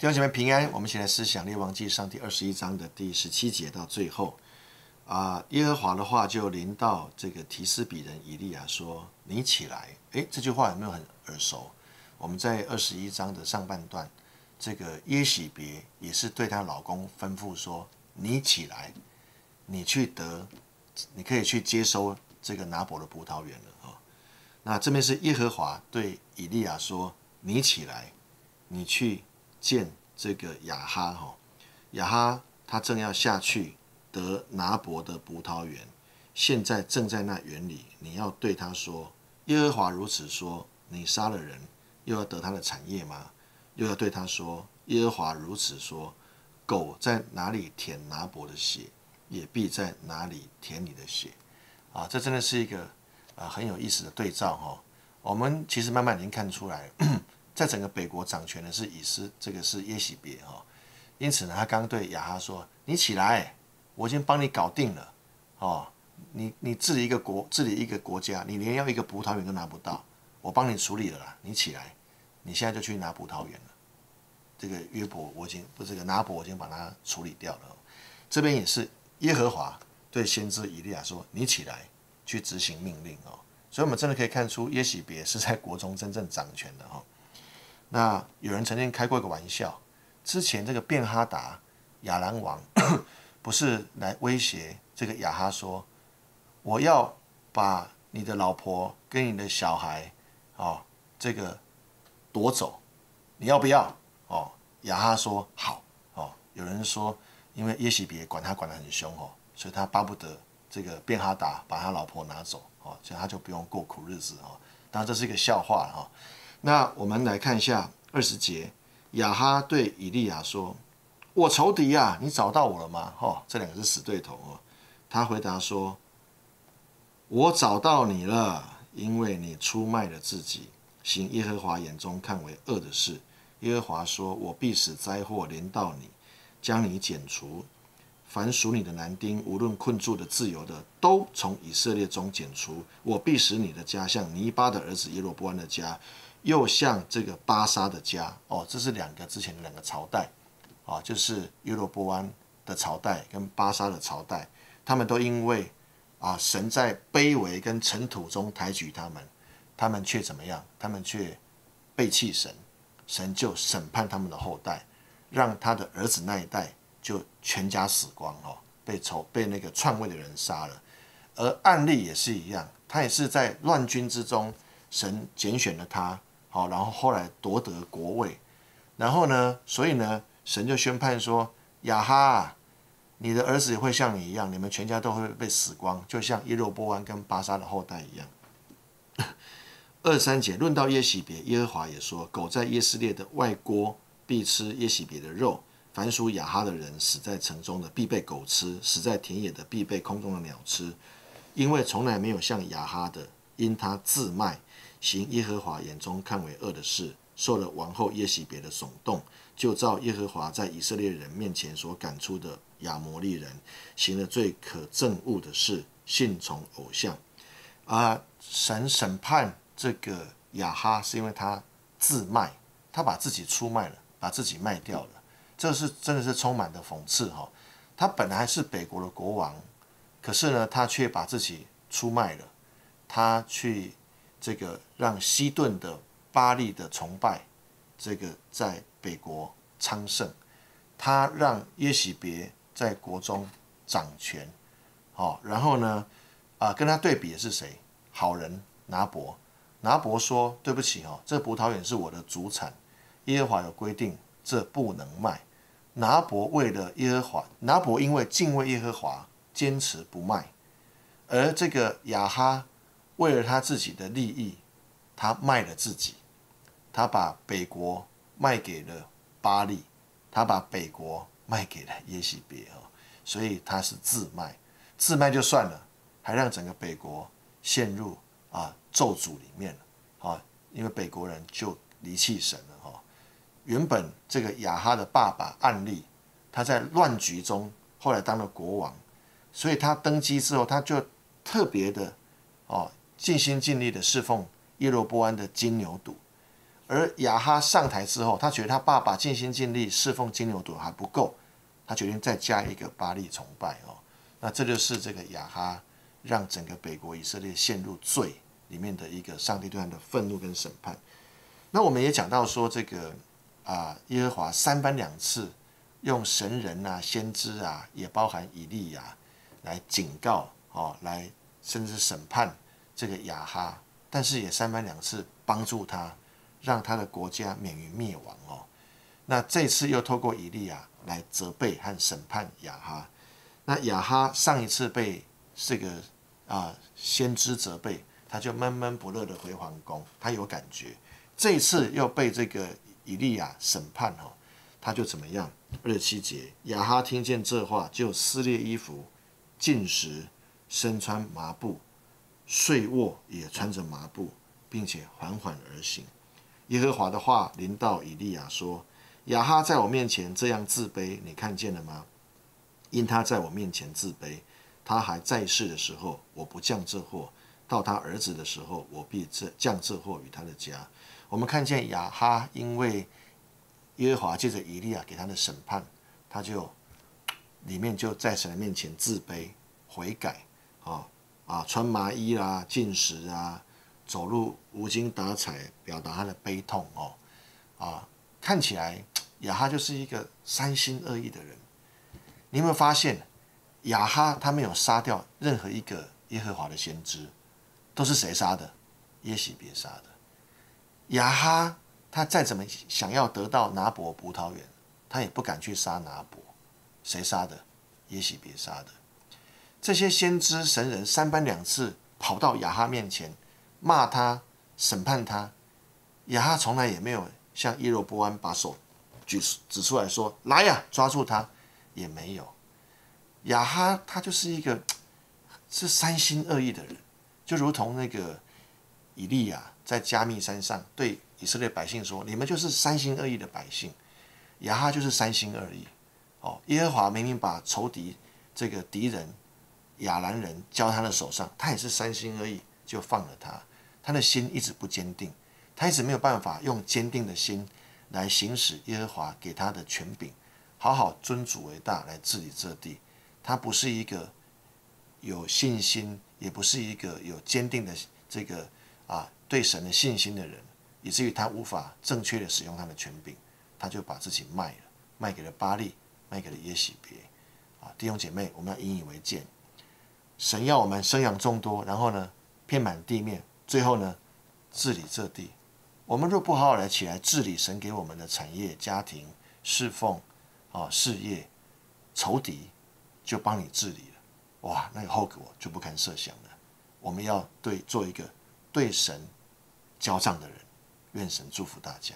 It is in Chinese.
弟兄姐妹平安，我们现在思想《列王记上》第二十一章的第十七节到最后啊，耶和华的话就临到这个提斯比人以利亚，说：“你起来。”哎，这句话有没有很耳熟？我们在二十一章的上半段，这个耶喜别也是对她老公吩咐说：“你起来，你去得，你可以去接收这个拿伯的葡萄园了。”啊，那这边是耶和华对以利亚说：“你起来，你去。”见这个雅哈哈，雅哈他正要下去得拿伯的葡萄园，现在正在那园里。你要对他说：“耶和华如此说，你杀了人，又要得他的产业吗？”又要对他说：“耶和华如此说，狗在哪里舔拿伯的血，也必在哪里舔你的血。”啊，这真的是一个啊很有意思的对照哈。我们其实慢慢已经看出来。在整个北国掌权的是以斯，这个是耶喜别哈，因此呢，他刚对亚哈说：“你起来，我已经帮你搞定了哦。你你治理一个国，治理一个国家，你连要一个葡萄园都拿不到，我帮你处理了啦。你起来，你现在就去拿葡萄园了。这个约伯我已经，这个拿伯我已经把它处理掉了。这边也是耶和华对先知以利亚说：你起来去执行命令哦。所以，我们真的可以看出耶喜别是在国中真正掌权的哈。”那有人曾经开过一个玩笑，之前这个变哈达雅兰王 不是来威胁这个雅哈说，我要把你的老婆跟你的小孩，哦，这个夺走，你要不要？哦，雅哈说好哦。有人说，因为耶洗别管他管得很凶哦，所以他巴不得这个变哈达把他老婆拿走哦，所以他就不用过苦日子哦。当然这是一个笑话了哈。那我们来看一下二十节，亚哈对以利亚说：“我仇敌啊，你找到我了吗？”哦，这两个是死对头哦。他回答说：“我找到你了，因为你出卖了自己，行耶和华眼中看为恶的事。”耶和华说：“我必使灾祸临到你，将你剪除。凡属你的男丁，无论困住的、自由的，都从以色列中剪除。我必使你的家像尼巴的儿子耶罗波安的家。”又像这个巴沙的家哦，这是两个之前的两个朝代，啊，就是约罗波安的朝代跟巴沙的朝代，他们都因为，啊，神在卑微跟尘土中抬举他们，他们却怎么样？他们却背弃神，神就审判他们的后代，让他的儿子那一代就全家死光哦，被仇被那个篡位的人杀了。而案例也是一样，他也是在乱军之中，神拣选了他。好，然后后来夺得国位，然后呢？所以呢，神就宣判说：“亚哈，你的儿子也会像你一样，你们全家都会被死光，就像耶罗波安跟巴沙的后代一样。”二三节论到耶洗别，耶和华也说：“狗在耶斯列的外郭必吃耶喜别的肉；凡属亚哈的人死在城中的，必被狗吃；死在田野的，必被空中的鸟吃，因为从来没有像亚哈的，因他自卖。”行耶和华眼中看为恶的事，受了王后耶洗别的耸动，就照耶和华在以色列人面前所赶出的亚摩利人，行了最可憎恶的事，信从偶像。而神审判这个亚哈，是因为他自卖，他把自己出卖了，把自己卖掉了。这是真的是充满的讽刺哈！他本来是北国的国王，可是呢，他却把自己出卖了，他去。这个让西顿的巴力的崇拜，这个在北国昌盛，他让耶洗别在国中掌权，好，然后呢，啊，跟他对比的是谁？好人拿伯，拿伯说对不起哦，这葡萄园是我的主产，耶和华有规定，这不能卖。拿伯为了耶和华，拿伯因为敬畏耶和华，坚持不卖。而这个亚哈。为了他自己的利益，他卖了自己，他把北国卖给了巴利，他把北国卖给了耶西别啊，所以他是自卖，自卖就算了，还让整个北国陷入啊咒诅里面了啊，因为北国人就离弃神了哈。原本这个亚哈的爸爸暗例，他在乱局中后来当了国王，所以他登基之后，他就特别的哦。尽心尽力的侍奉耶罗波安的金牛犊，而亚哈上台之后，他觉得他爸爸尽心尽力侍奉金牛犊还不够，他决定再加一个巴利崇拜哦。那这就是这个亚哈让整个北国以色列陷入罪里面的一个上帝对他的愤怒跟审判。那我们也讲到说，这个啊耶和华三番两次用神人啊、先知啊，也包含以利亚来警告哦，来甚至审判。这个亚哈，但是也三番两次帮助他，让他的国家免于灭亡哦。那这次又透过以利亚来责备和审判亚哈。那亚哈上一次被这个啊先知责备，他就闷闷不乐的回皇宫，他有感觉。这一次又被这个以利亚审判哦，他就怎么样？二十七节，亚哈听见这话，就撕裂衣服，禁食，身穿麻布。睡卧也穿着麻布，并且缓缓而行。耶和华的话临到以利亚说：“亚哈在我面前这样自卑，你看见了吗？因他在我面前自卑，他还在世的时候，我不降这祸；到他儿子的时候，我必降这祸与他的家。”我们看见亚哈，因为耶和华借着以利亚给他的审判，他就里面就在神面前自卑悔改啊。啊，穿麻衣啦，进食啊，走路无精打采，表达他的悲痛哦。啊，看起来 雅哈就是一个三心二意的人。你有没有发现，雅哈他没有杀掉任何一个耶和华的先知，都是谁杀的？耶许别杀的。雅哈他再怎么想要得到拿伯葡萄园，他也不敢去杀拿伯。谁杀的？耶许别杀的。这些先知神人三番两次跑到雅哈面前骂他、审判他，雅哈从来也没有向耶罗波安把手举指出来说：“来呀，抓住他！”也没有，雅哈他就是一个是三心二意的人，就如同那个以利亚在加密山上对以色列百姓说：“你们就是三心二意的百姓。”雅哈就是三心二意。哦，耶和华明明把仇敌这个敌人。亚兰人交他的手上，他也是三心二意，就放了他。他的心一直不坚定，他一直没有办法用坚定的心来行使耶和华给他的权柄，好好尊主为大，来治理这地。他不是一个有信心，也不是一个有坚定的这个啊对神的信心的人，以至于他无法正确的使用他的权柄，他就把自己卖了，卖给了巴利，卖给了耶喜别。啊，弟兄姐妹，我们要引以为戒。神要我们生养众多，然后呢，遍满地面，最后呢，治理这地。我们若不好好来起来治理神给我们的产业、家庭、侍奉、啊事业、仇敌，就帮你治理了。哇，那个后果就不堪设想了。我们要对做一个对神交账的人，愿神祝福大家。